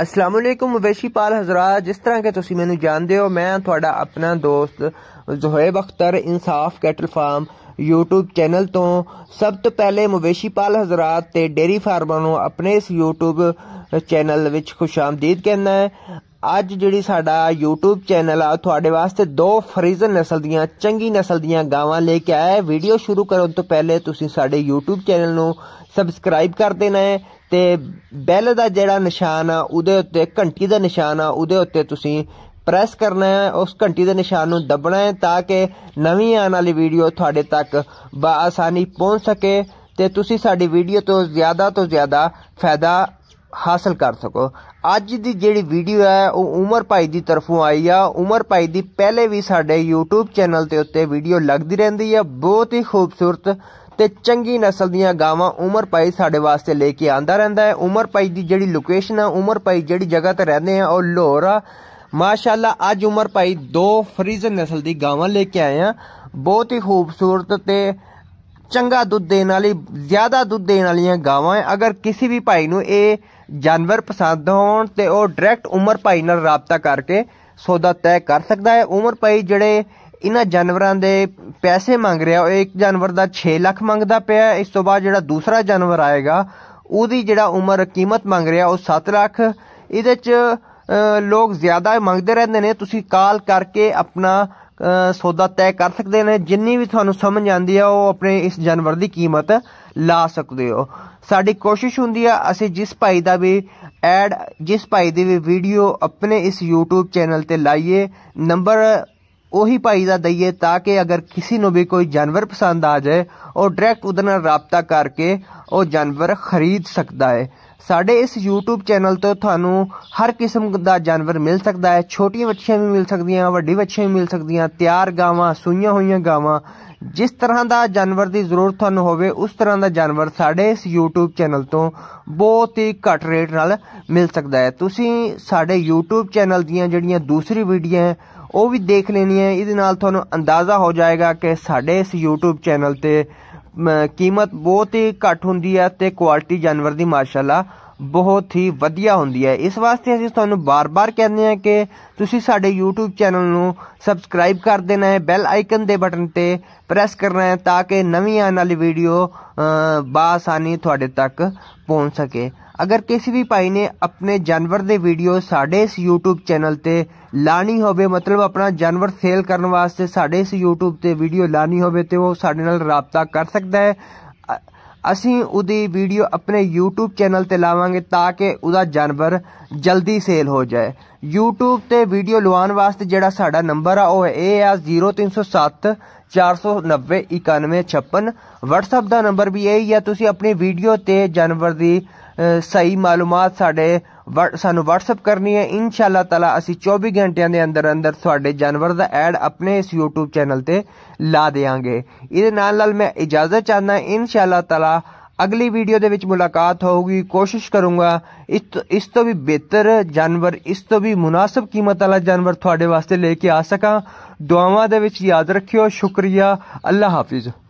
ਅਸਲਾਮ ਅਲੈਕੁਮ ਵੈਸ਼ੀ ਹਜ਼ਰਾ ਜਿਸ ਤਰ੍ਹਾਂ ਕਿ ਤੁਸੀਂ ਮੈਨੂੰ ਜਾਣਦੇ ਹੋ ਮੈਂ ਤੁਹਾਡਾ ਆਪਣਾ ਦੋਸਤ ਜ਼ੁਹੈਬ ਅਖਤਰ ਇਨਸਾਫ ਕੈਟਲ ਫਾਰਮ YouTube ਚੈਨਲ ਤੋਂ ਸਭ ਤੋਂ ਪਹਿਲੇ ਮਵੇਸ਼ੀ ਹਜ਼ਰਤ ਤੇ ਡੇਰੀ ਫਾਰਮਰ ਨੂੰ ਆਪਣੇ ਇਸ YouTube ਚੈਨਲ ਵਿੱਚ ਖੁਸ਼ਾਮਦੀਦ ਆਮਦੀਦ ਕਹਿੰਦਾ ਹੈ ਅੱਜ ਜਿਹੜੀ ਸਾਡਾ YouTube ਚੈਨਲ ਆ ਤੁਹਾਡੇ ਵਾਸਤੇ ਦੋ ਫਰੀਜ਼ਨ ਨਸਲ ਦੀਆਂ ਚੰਗੀ ਨਸਲ ਦੀਆਂ ਗਾਵਾਂ ਲੈ ਕੇ ਆਇਆ ਹੈ ਵੀਡੀਓ ਸ਼ੁਰੂ ਕਰਨ ਤੋਂ ਪਹਿਲੇ ਤੁਸੀਂ ਸਾਡੇ YouTube ਚੈਨਲ ਨੂੰ ਸਬਸਕ੍ਰਾਈਬ ਕਰ ਦੇਣਾ ਹੈ ਤੇ ਬੈਲ ਦਾ ਜਿਹੜਾ ਨਿਸ਼ਾਨ ਆ ਉਹਦੇ ਉੱਤੇ ਘੰਟੀ ਦਾ ਨਿਸ਼ਾਨ ਆ ਉਹਦੇ ਉੱਤੇ ਤੁਸੀਂ ਪ੍ਰੈਸ ਕਰਨਾ ਹੈ ਉਸ ਘੰਟੀ ਦੇ ਨਿਸ਼ਾਨ ਨੂੰ ਦਬਣਾ ਹੈ ਤਾਂ ਕਿ ਨਵੀਂ ਆਉਣ ਵਾਲੀ ਵੀਡੀਓ ਤੁਹਾਡੇ ਤੱਕ ਬਾ ਆਸਾਨੀ ਪਹੁੰਚ ਸਕੇ ਤੇ ਤੁਸੀਂ ਸਾਡੀ ਵੀਡੀਓ ਤੋਂ ਜ਼ਿਆਦਾ ਤੋਂ ਜ਼ਿਆਦਾ ਫਾਇਦਾ ਹਾਸਲ ਕਰ ਸਕੋ ਅੱਜ ਦੀ ਜਿਹੜੀ ਵੀਡੀਓ ਹੈ ਉਹ ਉਮਰ ਭਾਈ ਦੀ ਤਰਫੋਂ ਆਈ ਆ ਉਮਰ ਭਾਈ ਦੀ ਪਹਿਲੇ ਵੀ ਸਾਡੇ YouTube ਚੈਨਲ ਤੇ ਉੱਤੇ ਵੀਡੀਓ ਲੱਗਦੀ ਰਹਿੰਦੀ ਆ ਬਹੁਤ ਹੀ ਖੂਬਸੂਰਤ ਤੇ ਚੰਗੀ ਨਸਲ ਦੀਆਂ ਗਾਵਾਂ ਉਮਰ ਭਾਈ ਸਾਡੇ ਵਾਸਤੇ ਲੈ ਕੇ ਆਂਦਾ ਰਹਿੰਦਾ ਹੈ ਉਮਰ ਭਾਈ ਦੀ ਜਿਹੜੀ ਲੋਕੇਸ਼ਨ ਆ ਉਮਰ ਭਾਈ ਜਿਹੜੀ ਜਗ੍ਹਾ ਤੇ ਰਹਿੰਦੇ ਆ ਉਹ ਲਾਹੌਰ ਆ ਮਾਸ਼ਾਅੱਲਾ ਅੱਜ ਉਮਰ ਭਾਈ ਦੋ ਫਰੀਜ਼ਨ ਨਸਲ ਦੀ ਗਾਵਾਂ ਲੈ ਕੇ ਆਏ ਆ ਬਹੁਤ ਹੀ ਖੂਬਸੂਰਤ ਤੇ ਚੰਗਾ ਦੁੱਧ ਦੇਣ ਵਾਲੀ ਜ਼ਿਆਦਾ ਦੁੱਧ ਦੇਣ ਵਾਲੀਆਂ ਗਾਵਾਂ ਹੈ ਅਗਰ ਕਿਸੇ ਵੀ ਭਾਈ ਨੂੰ ਇਹ ਜਾਨਵਰ ਪਸੰਦ ਹੋਣ ਤੇ ਉਹ ਡਾਇਰੈਕਟ ਉਮਰ ਭਾਈ ਨਾਲ ਰਾਬਤਾ ਕਰਕੇ ਸੌਦਾ ਤੈਅ ਕਰ ਸਕਦਾ ਹੈ ਉਮਰ ਭਾਈ ਜਿਹੜੇ ਇਹਨਾਂ ਜਾਨਵਰਾਂ ਦੇ ਪੈਸੇ ਮੰਗ ਰਿਹਾ ਉਹ ਇੱਕ ਜਾਨਵਰ ਦਾ 6 ਲੱਖ ਮੰਗਦਾ ਪਿਆ ਇਸ ਤੋਂ ਬਾਅਦ ਜਿਹੜਾ ਦੂਸਰਾ ਜਾਨਵਰ ਆਏਗਾ ਉਹਦੀ ਜਿਹੜਾ ਉਮਰ ਕੀਮਤ ਮੰਗ ਰਿਹਾ ਉਹ 7 ਲੱਖ ਇਹਦੇ 'ਚ ਲੋਕ ਜ਼ਿਆਦਾ ਮੰਗਦੇ ਰਹਿੰਦੇ ਨੇ ਤੁਸੀਂ ਕਾਲ ਕਰਕੇ ਆਪਣਾ ਸੌਦਾ ਤੈਅ ਕਰ ਸਕਦੇ ਨੇ ਜਿੰਨੀ ਵੀ ਤੁਹਾਨੂੰ ਸਮਝ ਆਂਦੀ ਆ ਉਹ ਆਪਣੇ ਇਸ ਜਾਨਵਰ ਦੀ ਕੀਮਤ ਲਾ ਸਕਦੇ ਹੋ ਸਾਡੀ ਕੋਸ਼ਿਸ਼ ਹੁੰਦੀ ਆ ਅਸੀਂ ਜਿਸ ਭਾਈ ਦਾ ਵੀ ਐਡ ਜਿਸ ਭਾਈ ਦੀ ਵੀ ਵੀਡੀਓ ਆਪਣੇ ਇਸ YouTube ਚੈਨਲ ਤੇ ਲਾਈਏ ਨੰਬਰ ਉਹੀ ਭਾਈ ਦਾ ਦਈਏ ਤਾਂ ਕਿ ਅਗਰ ਕਿਸੇ ਨੂੰ ਵੀ ਕੋਈ ਜਾਨਵਰ ਪਸੰਦ ਆ ਜਾਏ ਉਹ ਡਾਇਰੈਕਟ ਉਹਦੇ ਨਾਲ رابطہ ਕਰਕੇ ਉਹ ਜਾਨਵਰ ਖਰੀਦ ਸਕਦਾ ਹੈ ਸਾਡੇ ਇਸ YouTube ਚੈਨਲ ਤੋਂ ਤੁਹਾਨੂੰ ਹਰ ਕਿਸਮ ਦਾ ਜਾਨਵਰ ਮਿਲ ਸਕਦਾ ਹੈ ਛੋਟੀਆਂ ਵੱਛੀਆਂ ਵੀ ਮਿਲ ਸਕਦੀਆਂ ਵੱਡੀ ਵੱਛੀਆਂ ਵੀ ਮਿਲ ਸਕਦੀਆਂ ਤਿਆਰ ਗਾਵਾਂ ਸੂਈਆਂ ਹੋਈਆਂ ਗਾਵਾਂ ਜਿਸ ਤਰ੍ਹਾਂ ਦਾ ਜਾਨਵਰ ਦੀ ਜ਼ਰੂਰਤ ਤੁਹਾਨੂੰ ਹੋਵੇ ਉਸ ਤਰ੍ਹਾਂ ਦਾ ਜਾਨਵਰ ਸਾਡੇ ਇਸ YouTube ਚੈਨਲ ਤੋਂ ਬਹੁਤ ਹੀ ਘੱਟ ਰੇਟ ਨਾਲ ਮਿਲ ਸਕਦਾ ਹੈ ਤੁਸੀਂ ਸਾਡੇ YouTube ਚੈਨਲ ਦੀਆਂ ਜਿਹੜੀਆਂ ਦੂਸਰੀ ਵੀਡੀਓ ਹੈ ਉਹ ਵੀ ਦੇਖ ਲੈਣੀ ਹੈ ਇਹਦੇ ਨਾਲ ਤੁਹਾਨੂੰ ਅੰਦਾਜ਼ਾ ਹੋ ਜਾਏਗਾ ਕਿ ਸਾਡੇ ਇਸ YouTube ਚੈਨਲ ਤੇ ਕੀਮਤ ਬਹੁਤ ਹੀ ਘੱਟ ਹੁੰਦੀ ਹੈ ਤੇ ਕੁਆਲਿਟੀ ਜਾਨਵਰ ਦੀ ਮਾਸ਼ਾਅੱਲਾ ਬਹੁਤ ਹੀ ਵਧੀਆ ਹੁੰਦੀ ਹੈ ਇਸ ਵਾਸਤੇ ਅਸੀਂ ਤੁਹਾਨੂੰ ਬਾਰ-ਬਾਰ ਕਹਿੰਦੇ ਹਾਂ ਕਿ ਤੁਸੀਂ ਸਾਡੇ YouTube ਚੈਨਲ ਨੂੰ ਸਬਸਕ੍ਰਾਈਬ ਕਰ ਦੇਣਾ ਹੈ ਬੈਲ ਆਈਕਨ ਦੇ ਬਟਨ ਤੇ ਪ੍ਰੈਸ ਕਰਨਾ ਹੈ ਤਾਂ ਕਿ ਨਵੀਂ ਆਉਣ ਵਾਲੀ ਵੀਡੀਓ ਆਸਾਨੀ ਤੁਹਾਡੇ ਤੱਕ ਪਹੁੰਚ ਸਕੇ ਅਗਰ ਕਿਸੇ ਵੀ ਭਾਈ ਨੇ ਆਪਣੇ ਜਾਨਵਰ ਦੇ ਵੀਡੀਓ ਸਾਡੇ ਇਸ YouTube ਚੈਨਲ ਤੇ ਲਾਣੀ ਹੋਵੇ ਮਤਲਬ ਆਪਣਾ ਜਾਨਵਰ ਸੇਲ ਕਰਨ ਵਾਸਤੇ ਸਾਡੇ ਇਸ YouTube ਤੇ ਵੀਡੀਓ ਲਾਣੀ ਹੋਵੇ ਤੇ ਉਹ ਸਾਡੇ ਨਾਲ ਰਾਬਤਾ ਕਰ ਸਕਦਾ ਹੈ ਅਸੀਂ ਉਹਦੀ ਵੀਡੀਓ ਆਪਣੇ YouTube ਚੈਨਲ ਤੇ ਲਾਵਾਂਗੇ ਤਾਂ ਕਿ ਉਹਦਾ ਜਾਨਵਰ ਜਲਦੀ ਸੇਲ ਹੋ ਜਾਏ YouTube ਤੇ ਵੀਡੀਓ ਲਵਾਉਣ ਵਾਸਤੇ ਜਿਹੜਾ ਸਾਡਾ ਨੰਬਰ ਆ ਉਹ ਇਹ ਆ 0307 4909156 WhatsApp ਦਾ ਨੰਬਰ ਵੀ ਇਹ ਹੀ ਆ ਤੁਸੀਂ ਆਪਣੀ ਵੀਡੀਓ ਤੇ ਜਾਨਵਰ ਦੀ ਸਹੀ ਮਾਲੂਮਾਤ ਸਾਡੇ ਸਾਨੂੰ WhatsApp ਕਰਨੀ ਹੈ ਇਨਸ਼ਾਅੱਲਾ ਤਾਲਾ ਅਸੀਂ 24 ਘੰਟਿਆਂ ਦੇ ਅੰਦਰ ਅੰਦਰ ਤੁਹਾਡੇ ਜਾਨਵਰ ਦਾ ਐਡ ਆਪਣੇ ਇਸ YouTube ਚੈਨਲ ਤੇ ਲਾ ਦੇਵਾਂਗੇ ਇਹਦੇ ਨਾਲ ਨਾਲ ਮੈਂ ਇਜਾਜ਼ਤ ਚਾਹਨਾ ਇਨਸ਼ਾਅੱਲਾ ਤਾਲਾ ਅਗਲੀ ਵੀਡੀਓ ਦੇ ਵਿੱਚ ਮੁਲਾਕਾਤ ਹੋਊਗੀ ਕੋਸ਼ਿਸ਼ ਕਰੂੰਗਾ ਇਸ ਤੋਂ ਇਸ ਤੋਂ ਵੀ ਬਿਹਤਰ ਜਾਨਵਰ ਇਸ ਤੋਂ ਵੀ ਮناسب ਕੀਮਤ ਵਾਲਾ ਜਾਨਵਰ ਤੁਹਾਡੇ ਵਾਸਤੇ ਲੈ ਕੇ ਆ ਸਕਾਂ ਦੁਆਵਾਂ ਦੇ ਵਿੱਚ ਯਾਦ ਰੱਖਿਓ ਸ਼ੁਕਰੀਆ ਅੱਲਾ ਹਾਫਿਜ਼